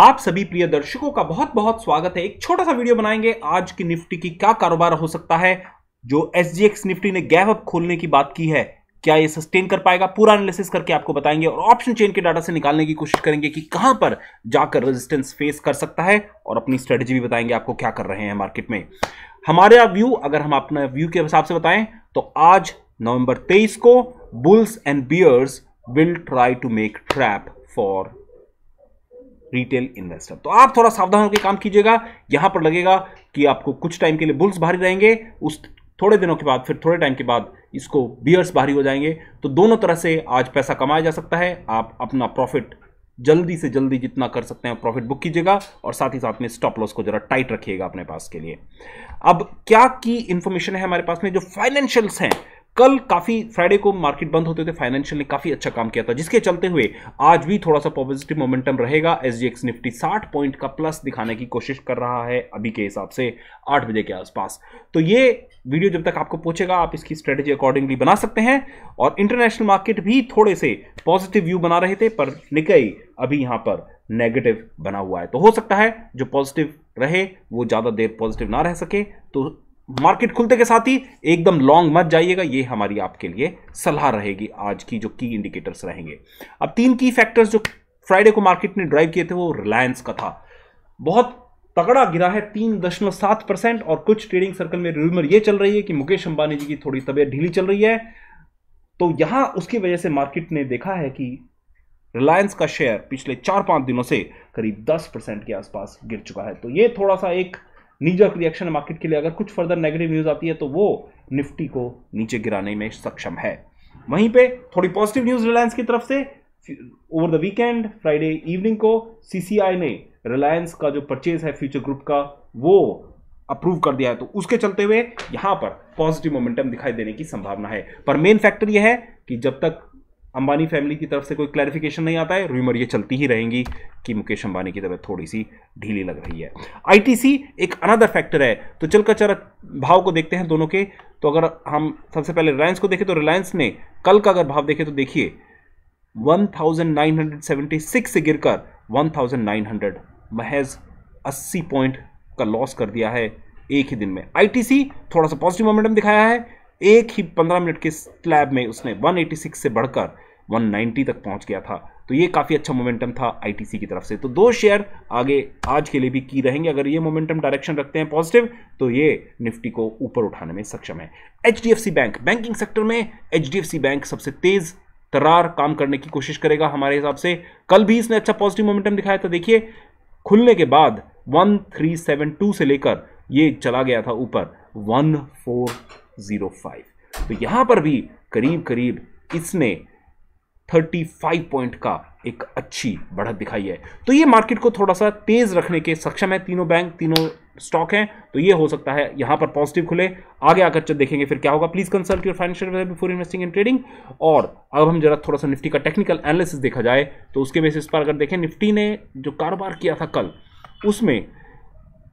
आप सभी प्रिय दर्शकों का बहुत बहुत स्वागत है एक छोटा सा वीडियो बनाएंगे आज की निफ्टी की क्या कारोबार हो सकता है जो एस निफ्टी ने गैप अप खोलने की बात की है क्या ये सस्टेन कर पाएगा पूरा एनालिसिस करके आपको बताएंगे और ऑप्शन चेन के डाटा से निकालने की कोशिश करेंगे कि कहां पर जाकर रेजिस्टेंस फेस कर सकता है और अपनी स्ट्रेटजी भी बताएंगे आपको क्या कर रहे हैं मार्केट में हमारे व्यू अगर हम अपने व्यू के हिसाब से बताएं तो आज नवंबर 23 को bulls and bears will try to make trap for retail investor तो आप थोड़ा सावधान होकर काम कीजिएगा यहां पर लगेगा कि आपको कुछ टाइम के लिए बुल्स भारी रहेंगे उस थोड़े दिनों के बाद फिर थोड़े टाइम के बाद इसको बियर्स भारी हो जाएंगे तो दोनों तरह से आज पैसा कमाया जा सकता है आप अपना प्रॉफिट जल्दी से जल्दी जितना कर सकते हैं प्रॉफिट बुक कीजिएगा और साथ ही साथ में स्टॉप लॉस को जरा टाइट रखिएगा अपने पास के लिए अब क्या की इंफॉर्मेशन है हमारे पास में जो फाइनेंशियल्स हैं कल काफ़ी फ्राइडे को मार्केट बंद होते थे फाइनेंशियल ने काफ़ी अच्छा काम किया था जिसके चलते हुए आज भी थोड़ा सा पॉजिटिव मोमेंटम रहेगा एस निफ्टी 60 पॉइंट का प्लस दिखाने की कोशिश कर रहा है अभी के हिसाब से 8 बजे के आसपास तो ये वीडियो जब तक आपको पहुंचेगा आप इसकी स्ट्रेटेजी अकॉर्डिंगली बना सकते हैं और इंटरनेशनल मार्केट भी थोड़े से पॉजिटिव व्यू बना रहे थे पर निकाय अभी यहाँ पर नेगेटिव बना हुआ है तो हो सकता है जो पॉजिटिव रहे वो ज़्यादा देर पॉजिटिव ना रह सके तो मार्केट खुलते के साथ ही एकदम लॉन्ग मत जाइएगा ये हमारी आपके लिए सलाह रहेगी आज की जो की इंडिकेटर्स रहेंगे अब तीन की फैक्टर्स जो फ्राइडे को मार्केट ने ड्राइव किए थे वो रिलायंस का था बहुत तगड़ा गिरा है तीन दशमलव सात परसेंट और कुछ ट्रेडिंग सर्कल में रूमर ये चल रही है कि मुकेश अंबानी जी की थोड़ी तबीयत ढीली चल रही है तो यहां उसकी वजह से मार्केट ने देखा है कि रिलायंस का शेयर पिछले चार पांच दिनों से करीब दस परसेंट के आसपास गिर चुका है तो ये थोड़ा सा एक नीजक रिएक्शन मार्केट के लिए अगर कुछ फर्दर नेगेटिव न्यूज आती है तो वो निफ्टी को नीचे गिराने में सक्षम है वहीं पे थोड़ी पॉजिटिव न्यूज रिलायंस की तरफ से over the weekend Friday evening को सीसीआई ने रिलायंस का जो परचेज है फ्यूचर ग्रुप का वो अप्रूव कर दिया है तो उसके चलते हुए यहां पर पॉजिटिव मोमेंटम दिखाई देने की संभावना है पर मेन फैक्टर यह है कि जब तक अंबानी फैमिली की तरफ से कोई क्लैरिफिकेशन नहीं आता है रूमर ये चलती ही रहेंगी कि मुकेश अंबानी की तबीयत थोड़ी सी ढीली लग रही है आईटीसी एक अनदर फैक्टर है तो चल का चरक भाव को देखते हैं दोनों के तो अगर हम सबसे पहले रिलायंस को देखें तो रिलायंस ने कल का अगर भाव देखें तो देखिए 1976 से गिरकर 1900 महज 80 पॉइंट का लॉस कर दिया है एक ही दिन में आईटीसी थोड़ा सा पॉजिटिव मोमेंटम दिखाया है एक ही 15 मिनट के स्लैब में उसने 186 से बढ़कर 190 तक पहुंच गया था तो ये काफ़ी अच्छा मोमेंटम था आईटीसी की तरफ से तो दो शेयर आगे आज के लिए भी की रहेंगे अगर ये मोमेंटम डायरेक्शन रखते हैं पॉजिटिव तो ये निफ्टी को ऊपर उठाने में सक्षम है एच बैंक बैंकिंग सेक्टर में एच बैंक सबसे तेज तरार काम करने की कोशिश करेगा हमारे हिसाब से कल भी इसने अच्छा पॉजिटिव मोमेंटम दिखाया था देखिए खुलने के बाद वन से लेकर ये चला गया था ऊपर वन जीरो फाइव तो यहां पर भी करीब करीब इसने 35 पॉइंट का एक अच्छी बढ़त दिखाई है तो ये मार्केट को थोड़ा सा तेज रखने के सक्षम है तीनों बैंक तीनों स्टॉक हैं तो ये हो सकता है यहां पर पॉजिटिव खुले आगे आकर जब देखेंगे फिर क्या होगा please consult your financial before investing in trading और अब हम जरा थोड़ा सा निफ्टी का टेक्निकल एनालिसिस देखा जाए तो उसके बेसिस पर अगर देखें निफ्टी ने जो कारोबार किया था कल उसमें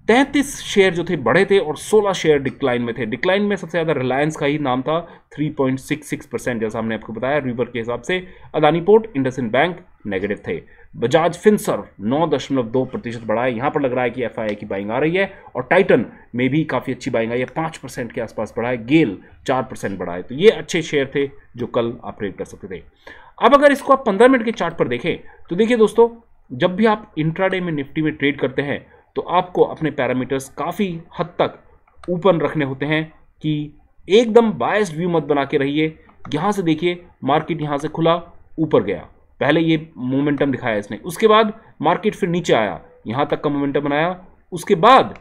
तैंतीस शेयर जो थे बड़े थे और 16 शेयर डिक्लाइन में थे डिक्लाइन में सबसे ज़्यादा रिलायंस का ही नाम था 3.66 परसेंट जैसा हमने आपको बताया रिवर के हिसाब से Adani port Ind bank negative थे बजाज फिनसर 9.2 प्रतिशत बढ़ा है यहाँ पर लग रहा है कि एफ की बाइंग आ रही है और टाइटन में भी काफ़ी अच्छी बाइंग आई है पाँच परसेंट के आसपास बढ़ा है गेल चार परसेंट बढ़ा है तो ये अच्छे शेयर थे जो कल आप ट्रेड कर सकते थे अब अगर इसको आप पंद्रह मिनट के चार्ट पर देखें तो देखिए दोस्तों जब भी आप इंट्राडे में निफ्टी में ट्रेड करते हैं तो आपको अपने पैरामीटर्स काफ़ी हद तक ओपन रखने होते हैं कि एकदम बायस्ड व्यू मत बना के रहिए यहाँ से देखिए मार्केट यहाँ से खुला ऊपर गया पहले ये मोमेंटम दिखाया इसने उसके बाद मार्केट फिर नीचे आया यहाँ तक का मोमेंटम बनाया उसके बाद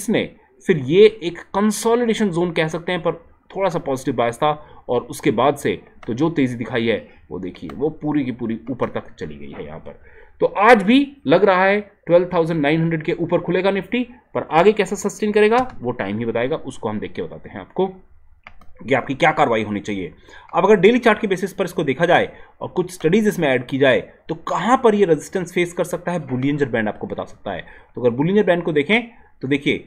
इसने फिर ये एक कंसोलिडेशन जोन कह सकते हैं पर थोड़ा सा पॉजिटिव बायस था और उसके बाद से तो जो तेज़ी दिखाई है वो देखिए वो पूरी की पूरी ऊपर तक चली गई है यहाँ पर तो आज भी लग रहा है 12,900 के ऊपर खुलेगा निफ्टी पर आगे कैसा सस्टेन करेगा वो टाइम ही बताएगा उसको हम देख के बताते हैं आपको कि आपकी क्या कार्रवाई होनी चाहिए अब अगर डेली चार्ट के बेसिस पर इसको देखा जाए और कुछ स्टडीज इसमें ऐड की जाए तो कहां पर ये रेजिस्टेंस फेस कर सकता है बुलियंजर बैंड आपको बता सकता है तो अगर बुलियंजर बैंड को देखें तो देखिए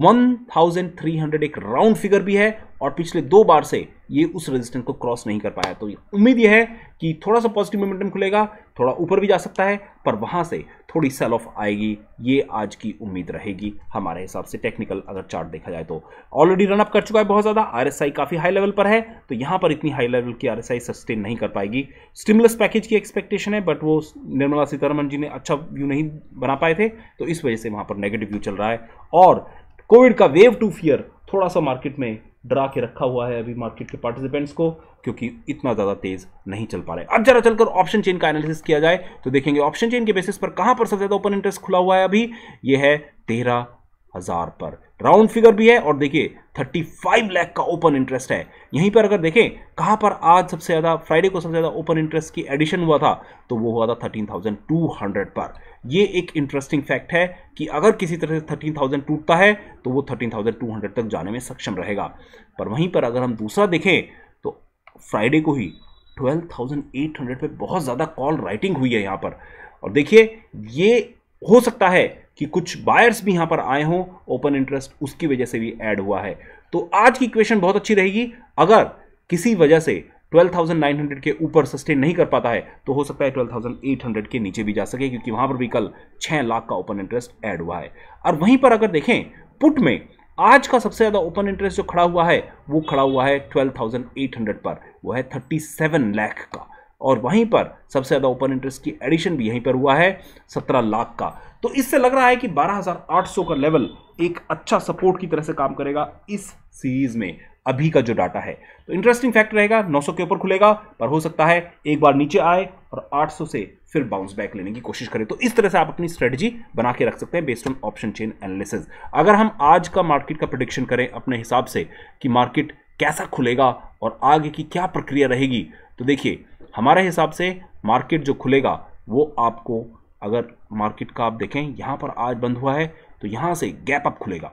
1300 एक राउंड फिगर भी है और पिछले दो बार से ये उस रेजिस्टेंस को क्रॉस नहीं कर पाया तो उम्मीद यह है कि थोड़ा सा पॉजिटिव मोमेंटम खुलेगा थोड़ा ऊपर भी जा सकता है पर वहां से थोड़ी सेल ऑफ आएगी ये आज की उम्मीद रहेगी हमारे हिसाब से टेक्निकल अगर चार्ट देखा जाए तो ऑलरेडी रनअप कर चुका है बहुत ज़्यादा आर काफ़ी हाई लेवल पर है तो यहाँ पर इतनी हाई लेवल की आर सस्टेन नहीं कर पाएगी स्टिमुलस पैकेज की एक्सपेक्टेशन है बट वो निर्मला सीतारमन जी ने अच्छा व्यू नहीं बना पाए थे तो इस वजह से वहाँ पर नेगेटिव व्यू चल रहा है और कोविड का वेव टू फियर थोड़ा सा मार्केट में डरा के रखा हुआ है अभी मार्केट के पार्टिसिपेंट्स को क्योंकि इतना ज़्यादा तेज नहीं चल पा रहा है अब जरा चलकर ऑप्शन चेन का एनालिसिस किया जाए तो देखेंगे ऑप्शन चेन के बेसिस पर कहां पर सबसे ज़्यादा ओपन इंटरेस्ट खुला हुआ है अभी यह है तेरह हजार पर राउंड फिगर भी है और देखिए 35 लाख का ओपन इंटरेस्ट है यहीं पर अगर देखें कहाँ पर आज सबसे ज़्यादा फ्राइडे को सबसे ज़्यादा ओपन इंटरेस्ट की एडिशन हुआ था तो वो हुआ था 13,200 पर ये एक इंटरेस्टिंग फैक्ट है कि अगर किसी तरह से 13,000 टूटता है तो वो 13,200 तक जाने में सक्षम रहेगा पर वहीं पर अगर हम दूसरा देखें तो फ्राइडे को ही हंड्रेड पर बहुत ज़्यादा कॉल राइटिंग हुई है यहाँ पर और देखिए ये हो सकता है कि कुछ बायर्स भी यहां पर आए हों ओपन इंटरेस्ट उसकी वजह से भी ऐड हुआ है तो आज की इक्वेशन बहुत अच्छी रहेगी अगर किसी वजह से 12,900 के ऊपर सस्टेन नहीं कर पाता है तो हो सकता है 12,800 के नीचे भी जा सके क्योंकि वहां पर भी कल 6 लाख का ओपन इंटरेस्ट ऐड हुआ है और वहीं पर अगर देखें पुट में आज का सबसे ज़्यादा ओपन इंटरेस्ट जो खड़ा हुआ है वो खड़ा हुआ है 12,800 पर वो है 37 लाख का और वहीं पर सबसे ज़्यादा ओपन इंटरेस्ट की एडिशन भी यहीं पर हुआ है सत्रह लाख का तो इससे लग रहा है कि 12,800 का लेवल एक अच्छा सपोर्ट की तरह से काम करेगा इस सीरीज में अभी का जो डाटा है तो इंटरेस्टिंग फैक्ट रहेगा 900 के ऊपर खुलेगा पर हो सकता है एक बार नीचे आए और 800 से फिर बाउंस बैक लेने की कोशिश करें तो इस तरह से आप अपनी स्ट्रेटजी बना के रख सकते हैं based on option chain analysis अगर हम आज का मार्केट का प्रोडिक्शन करें अपने हिसाब से कि मार्केट कैसा खुलेगा और आगे की क्या प्रक्रिया रहेगी तो देखिए हमारे हिसाब से मार्केट जो खुलेगा वो आपको अगर मार्केट का आप देखें यहाँ पर आज बंद हुआ है तो यहाँ से गैप अप खुलेगा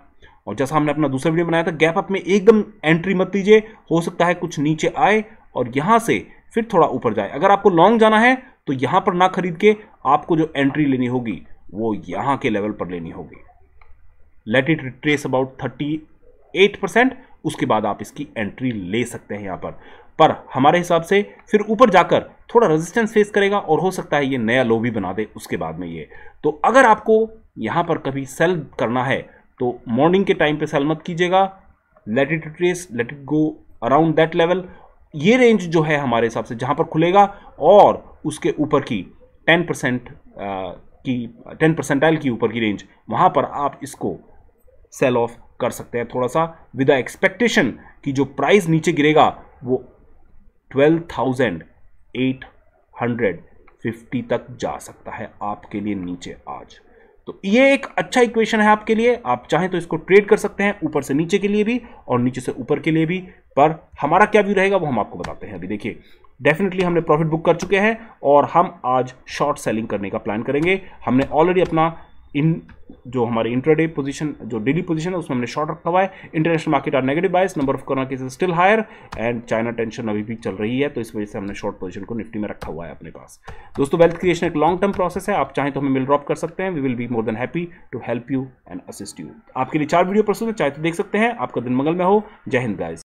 और जैसा हमने अपना दूसरा वीडियो बनाया था गैप अप में एकदम एंट्री मत लीजिए हो सकता है कुछ नीचे आए और यहाँ से फिर थोड़ा ऊपर जाए अगर आपको लॉन्ग जाना है तो यहाँ पर ना खरीद के आपको जो एंट्री लेनी होगी वो यहाँ के लेवल पर लेनी होगी let it retrace about thirty eight percent उसके बाद आप इसकी एंट्री ले सकते हैं यहाँ पर पर हमारे हिसाब से फिर ऊपर जाकर थोड़ा रेजिस्टेंस फेस करेगा और हो सकता है ये नया लो भी बना दे उसके बाद में ये तो अगर आपको यहाँ पर कभी सेल करना है तो मॉर्निंग के टाइम पे सेल मत कीजिएगा let it trace let it go around that level ये रेंज जो है हमारे हिसाब से जहाँ पर खुलेगा और उसके ऊपर की टेन परसेंट की टेन परसेंटाइल की ऊपर की रेंज वहाँ पर आप इसको सेल ऑफ कर सकते हैं थोड़ा सा विद एक्सपेक्टेशन कि जो प्राइस नीचे गिरेगा वो twelve thousand eight hundred fifty तक जा सकता है आपके लिए नीचे आज तो ये एक अच्छा इक्वेशन है आपके लिए आप चाहें तो इसको ट्रेड कर सकते हैं ऊपर से नीचे के लिए भी और नीचे से ऊपर के लिए भी पर हमारा क्या व्यू रहेगा वो हम आपको बताते हैं अभी देखिए डेफिनेटली हमने प्रॉफिट बुक कर चुके हैं और हम आज शॉर्ट सेलिंग करने का प्लान करेंगे हमने ऑलरेडी अपना इन जो हमारी इंट्राडे पोजीशन जो डेली पोजीशन है उसमें हमने शॉर्ट रखा हुआ है international market are negative bias number of corona cases still higher and China tension अभी भी चल रही है तो इस वजह से हमने शॉर्ट पोजीशन को निफ्टी में रखा हुआ है अपने पास दोस्तों वेल्थ क्रिएशन एक लॉन्ग टर्म प्रोसेस है आप चाहें तो हमें मिल ड्रॉप कर सकते हैं we will be more than happy to help you and assist you आपके लिए चार वीडियो प्रस्तुत है चाहे तो देख सकते हैं आपका दिन मंगल में हो जय हिंद गाइज